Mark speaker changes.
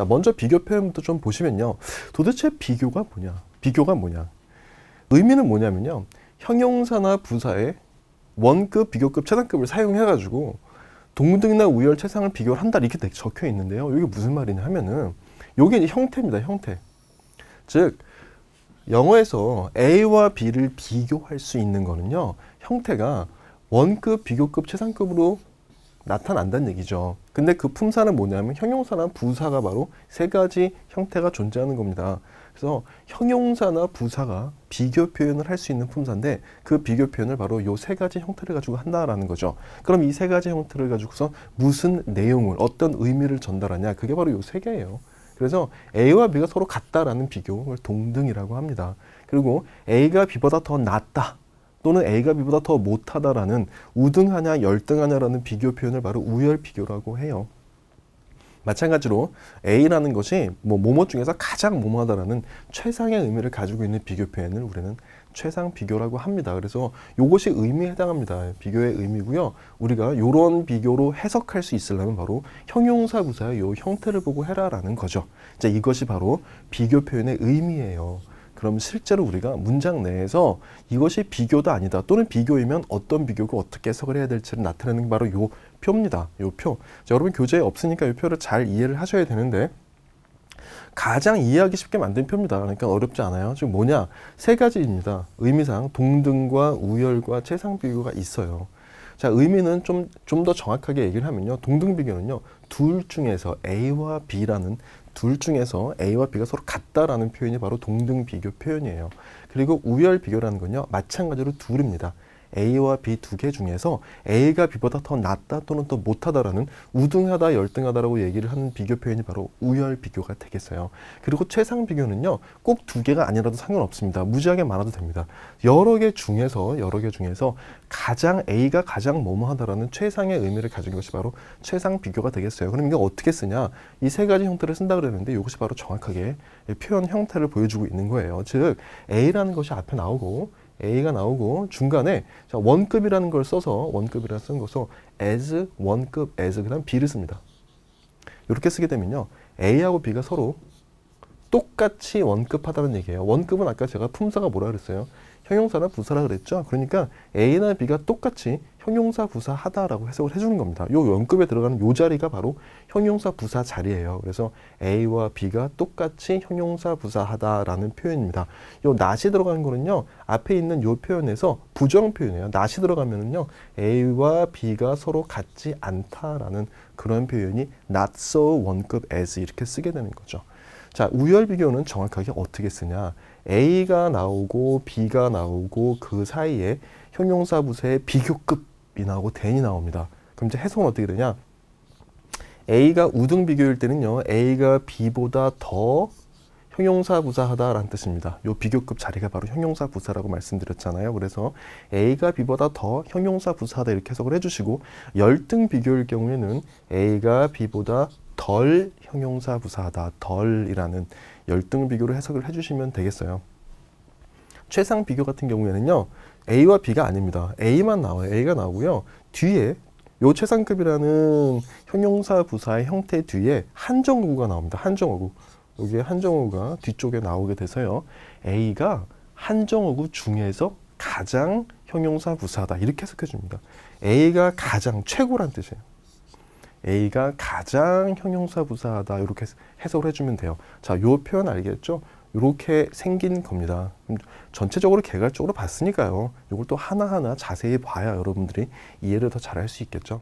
Speaker 1: 자, 먼저 비교 표현부터 좀 보시면요. 도대체 비교가 뭐냐? 비교가 뭐냐? 의미는 뭐냐면요. 형용사나 부사의 원급, 비교급, 최단급을 사용해가지고 동등이나 우열 최상을 비교를 한다 이렇게 적혀 있는데요. 이게 무슨 말이냐 하면은 이게 형태입니다. 형태. 즉 영어에서 A와 B를 비교할 수 있는 거는요. 형태가 원급, 비교급, 최상급으로 나타난다는 얘기죠. 근데 그 품사는 뭐냐면 형용사나 부사가 바로 세 가지 형태가 존재하는 겁니다. 그래서 형용사나 부사가 비교 표현을 할 수 있는 품사인데 그 비교 표현을 바로 요 세 가지 형태를 가지고 한다라는 거죠. 그럼 이 세 가지 형태를 가지고서 무슨 내용을 어떤 의미를 전달하냐 그게 바로 요 세 개예요. 그래서 A와 B가 서로 같다라는 비교를 동등이라고 합니다. 그리고 A가 B보다 더 낫다. 또는 A가 B보다 더 못하다라는 우등하냐 열등하냐라는 비교 표현을 바로 우열 비교라고 해요. 마찬가지로 A라는 것이 뭐 뭐뭐 중에서 가장 뭐뭐하다라는 최상의 의미를 가지고 있는 비교 표현을 우리는 최상 비교라고 합니다. 그래서 이것이 의미에 해당합니다. 비교의 의미고요. 우리가 이런 비교로 해석할 수 있으려면 바로 형용사 부사의 요 형태를 보고 해라라는 거죠. 이제 이것이 바로 비교 표현의 의미예요. 그럼 실제로 우리가 문장 내에서 이것이 비교도 아니다 또는 비교이면 어떤 비교고 어떻게 해석을 해야 될지를 나타내는 게 바로 요 표입니다. 요 표. 여러분 교재에 없으니까 요 표를 잘 이해를 하셔야 되는데 가장 이해하기 쉽게 만든 표입니다. 그러니까 어렵지 않아요. 지금 뭐냐? 세 가지입니다. 의미상 동등과 우열과 최상 비교가 있어요. 자, 의미는 좀 좀 더 정확하게 얘기를 하면요. 동등 비교는요. 둘 중에서 A와 B라는 둘 중에서 A와 B가 서로 같다라는 표현이 바로 동등 비교 표현이에요. 그리고 우열 비교라는 건요. 마찬가지로 둘입니다. A와 B 두 개 중에서 A가 B보다 더 낫다 또는 더 못하다라는 우등하다 열등하다라고 얘기를 하는 비교 표현이 바로 우열 비교가 되겠어요. 그리고 최상 비교는요. 꼭 두 개가 아니라도 상관없습니다. 무지하게 많아도 됩니다. 여러 개 중에서 여러 개 중에서 가장 A가 가장 뭐뭐하다라는 최상의 의미를 가진 것이 바로 최상 비교가 되겠어요. 그럼 이게 어떻게 쓰냐? 이 세 가지 형태를 쓴다 그랬는데 이것이 바로 정확하게 표현 형태를 보여주고 있는 거예요. 즉 A라는 것이 앞에 나오고 A가 나오고 중간에 자, 원급이라는 걸 써서 원급이라 쓴 것을 as, 원급, as 그다음 B를 씁니다. 이렇게 쓰게 되면요. A하고 B가 서로 똑같이 원급하다는 얘기예요. 원급은 아까 제가 품사가 뭐라 그랬어요? 형용사나 부사라 그랬죠? 그러니까 A나 B가 똑같이 형용사 부사 하다라고 해석을 해주는 겁니다. 요 원급에 들어가는 요 자리가 바로 형용사 부사 자리예요. 그래서 A와 B가 똑같이 형용사 부사 하다라는 표현입니다. 요 낫이 들어가는 거는요. 앞에 있는 요 표현에서 부정 표현이에요. 낫이 들어가면은요. A와 B가 서로 같지 않다라는 그런 표현이 not so 원급 as 이렇게 쓰게 되는 거죠. 자, 우열 비교는 정확하게 어떻게 쓰냐. A가 나오고 B가 나오고 그 사이에 형용사 부사에 비교급이 나오고 t 이 나옵니다. 그럼 이제 해석은 어떻게 되냐. A가 우등 비교일 때는요. A가 B보다 더 형용사 부사하다라는 뜻입니다. 요 비교급 자리가 바로 형용사 부사라고 말씀드렸잖아요. 그래서 A가 B보다 더 형용사 부사하다 이렇게 해석을 해주시고 열등 비교일 경우에는 A가 B보다 덜 형용사 부사하다 덜이라는 열등 비교를 해석을 해주시면 되겠어요. 최상 비교 같은 경우에는요. A와 B가 아닙니다. A만 나와요. A가 나오고요. 뒤에 요 최상급이라는 형용사 부사의 형태 뒤에 한정구가 나옵니다. 한정구 여기에 한정호가 뒤쪽에 나오게 돼서요. A가 한정호구 중에서 가장 형용사 부사다 이렇게 해석해 줍니다. A가 가장 최고란 뜻이에요. A가 가장 형용사 부사다 이렇게 해석을 해주면 돼요. 자, 요 표현 알겠죠? 이렇게 생긴 겁니다. 음, 전체적으로 개괄적으로 봤으니까요. 이걸 또 하나하나 자세히 봐야 여러분들이 이해를 더 잘할 수 있겠죠.